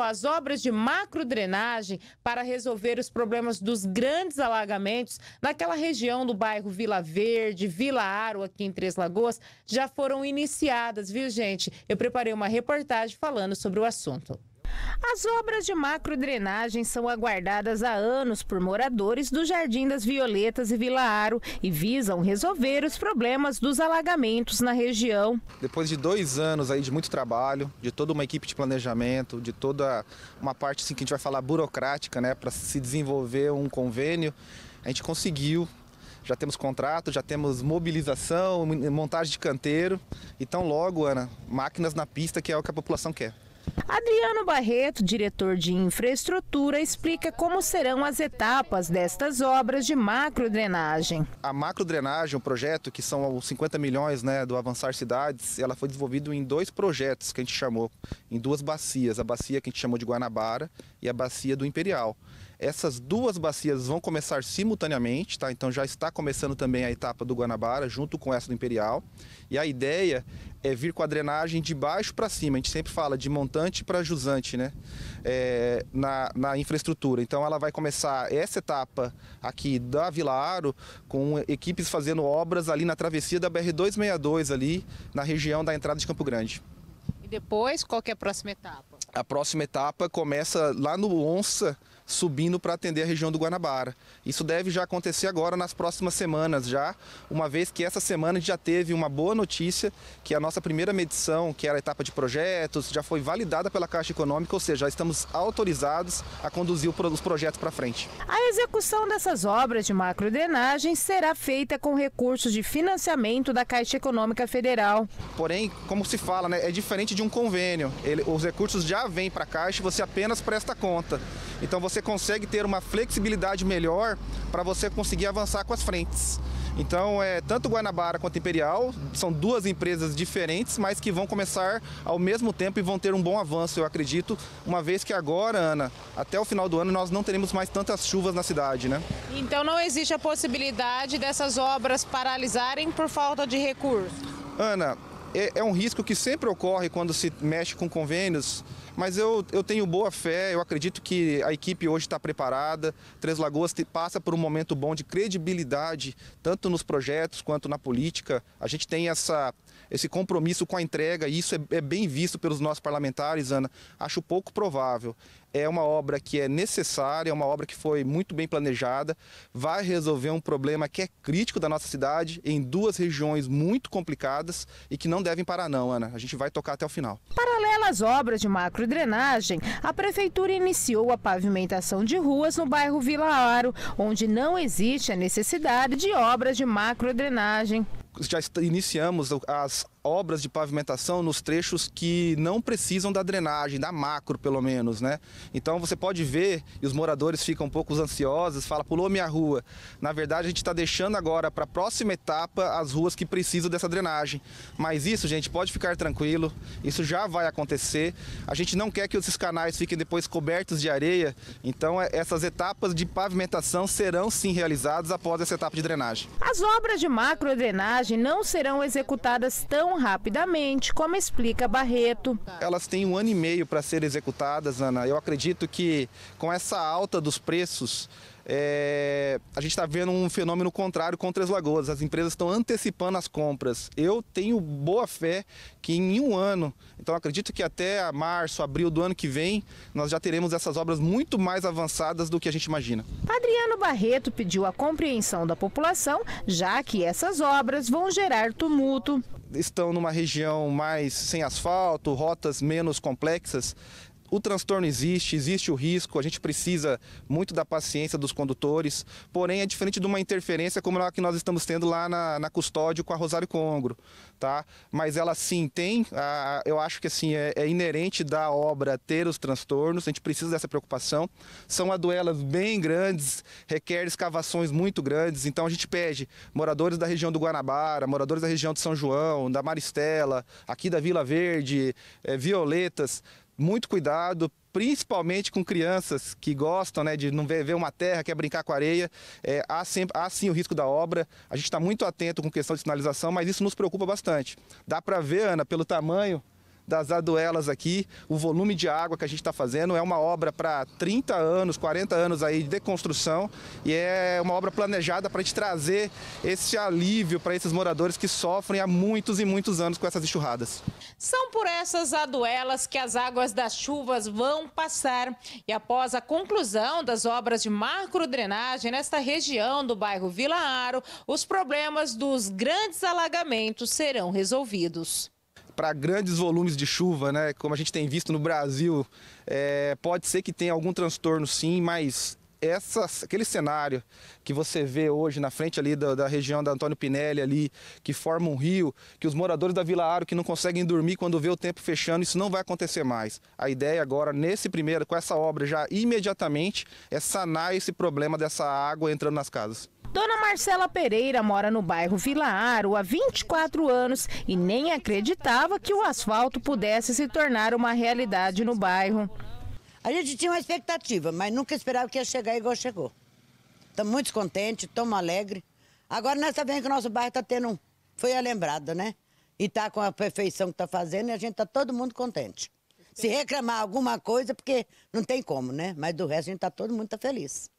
as obras de macrodrenagem para resolver os problemas dos grandes alagamentos naquela região do bairro Vila Verde, Vila Aro, aqui em Três Lagoas, já foram iniciadas, viu, gente? Eu preparei uma reportagem falando sobre o assunto. As obras de macrodrenagem são aguardadas há anos por moradores do Jardim das Violetas e Vila Aro e visam resolver os problemas dos alagamentos na região. Depois de dois anos aí de muito trabalho, de toda uma equipe de planejamento, de toda uma parte assim, que a gente vai falar burocrática, né, para se desenvolver um convênio, a gente conseguiu já temos contrato, já temos mobilização, montagem de canteiro. Então, logo, Ana, máquinas na pista, que é o que a população quer. Adriano Barreto, diretor de infraestrutura, explica como serão as etapas destas obras de macrodrenagem. A macrodrenagem, o um projeto que são os 50 milhões né, do Avançar Cidades, ela foi desenvolvida em dois projetos que a gente chamou, em duas bacias, a bacia que a gente chamou de Guanabara e a bacia do Imperial. Essas duas bacias vão começar simultaneamente, tá? Então já está começando também a etapa do Guanabara junto com essa do Imperial. E a ideia é vir com a drenagem de baixo para cima. A gente sempre fala de montanha importante para Jusante, né? É, na, na infraestrutura. Então ela vai começar essa etapa aqui da Vila Aro com equipes fazendo obras ali na travessia da BR-262 ali na região da entrada de Campo Grande. E depois, qual é a próxima etapa? A próxima etapa começa lá no Onça, subindo para atender a região do Guanabara. Isso deve já acontecer agora nas próximas semanas já, uma vez que essa semana já teve uma boa notícia, que a nossa primeira medição, que era a etapa de projetos, já foi validada pela Caixa Econômica, ou seja, já estamos autorizados a conduzir os projetos para frente. A execução dessas obras de macrodenagem será feita com recursos de financiamento da Caixa Econômica Federal. Porém, como se fala, né, é diferente de um convênio. Ele, os recursos já vêm para a Caixa, você apenas presta conta. Então você consegue ter uma flexibilidade melhor para você conseguir avançar com as frentes. Então, é, tanto Guanabara quanto Imperial são duas empresas diferentes, mas que vão começar ao mesmo tempo e vão ter um bom avanço, eu acredito, uma vez que agora, Ana, até o final do ano nós não teremos mais tantas chuvas na cidade, né? Então não existe a possibilidade dessas obras paralisarem por falta de recursos? Ana, é, é um risco que sempre ocorre quando se mexe com convênios, mas eu, eu tenho boa fé, eu acredito que a equipe hoje está preparada. Três Lagoas passa por um momento bom de credibilidade, tanto nos projetos quanto na política. A gente tem essa, esse compromisso com a entrega e isso é, é bem visto pelos nossos parlamentares, Ana. Acho pouco provável é uma obra que é necessária, é uma obra que foi muito bem planejada, vai resolver um problema que é crítico da nossa cidade, em duas regiões muito complicadas e que não devem parar não, Ana. A gente vai tocar até o final. Paralelas obras de macrodrenagem, a Prefeitura iniciou a pavimentação de ruas no bairro Vila Aro, onde não existe a necessidade de obras de macrodrenagem. Já iniciamos as obras de pavimentação nos trechos que não precisam da drenagem, da macro pelo menos, né? Então você pode ver, e os moradores ficam um pouco ansiosos, fala pulou minha rua. Na verdade a gente está deixando agora para a próxima etapa as ruas que precisam dessa drenagem. Mas isso, gente, pode ficar tranquilo, isso já vai acontecer. A gente não quer que esses canais fiquem depois cobertos de areia, então é, essas etapas de pavimentação serão sim realizadas após essa etapa de drenagem. As obras de macro drenagem não serão executadas tão tão rapidamente como explica Barreto. Elas têm um ano e meio para serem executadas, Ana. Eu acredito que com essa alta dos preços, é, a gente está vendo um fenômeno contrário contra as lagoas. As empresas estão antecipando as compras. Eu tenho boa fé que em um ano, então acredito que até março, abril do ano que vem, nós já teremos essas obras muito mais avançadas do que a gente imagina. Adriano Barreto pediu a compreensão da população, já que essas obras vão gerar tumulto estão numa região mais sem asfalto, rotas menos complexas, o transtorno existe, existe o risco, a gente precisa muito da paciência dos condutores, porém é diferente de uma interferência como a que nós estamos tendo lá na, na custódia com a Rosário Congro, tá? Mas ela sim tem, a, eu acho que assim, é, é, inerente da obra ter os transtornos, a gente precisa dessa preocupação. São aduelas bem grandes, requer escavações muito grandes, então a gente pede moradores da região do Guanabara, moradores da região de São João, da Maristela, aqui da Vila Verde, é, Violetas, muito cuidado, principalmente com crianças que gostam né, de não ver, ver uma terra, quer brincar com areia. É, há, sempre, há sim o risco da obra. A gente está muito atento com questão de sinalização, mas isso nos preocupa bastante. Dá para ver, Ana, pelo tamanho das aduelas aqui, o volume de água que a gente está fazendo é uma obra para 30 anos, 40 anos aí de construção e é uma obra planejada para a gente trazer esse alívio para esses moradores que sofrem há muitos e muitos anos com essas enxurradas. São por essas aduelas que as águas das chuvas vão passar e após a conclusão das obras de macrodrenagem nesta região do bairro Vila Aro, os problemas dos grandes alagamentos serão resolvidos para grandes volumes de chuva, né? Como a gente tem visto no Brasil, é, pode ser que tenha algum transtorno sim, mas essa, aquele cenário que você vê hoje na frente ali da, da, região da Antônio Pinelli ali, que forma um rio, que os moradores da Vila Aro que não conseguem dormir quando vê o tempo fechando, isso não vai acontecer mais. A ideia agora, nesse primeiro, com essa obra já imediatamente, é sanar esse problema dessa água entrando nas casas. Dona Marcela Pereira mora no bairro Vila Aro há 24 anos e nem acreditava que o asfalto pudesse se tornar uma realidade no bairro. A gente tinha uma expectativa, mas nunca esperava que ia chegar igual chegou. Estamos muito contentes, estamos alegres. Agora nós sabemos tá que o nosso bairro está tendo um. Foi a lembrada, né? E está com a perfeição que está fazendo e a gente está todo mundo contente. Se reclamar alguma coisa, porque não tem como, né? Mas do resto a gente está todo mundo tá feliz.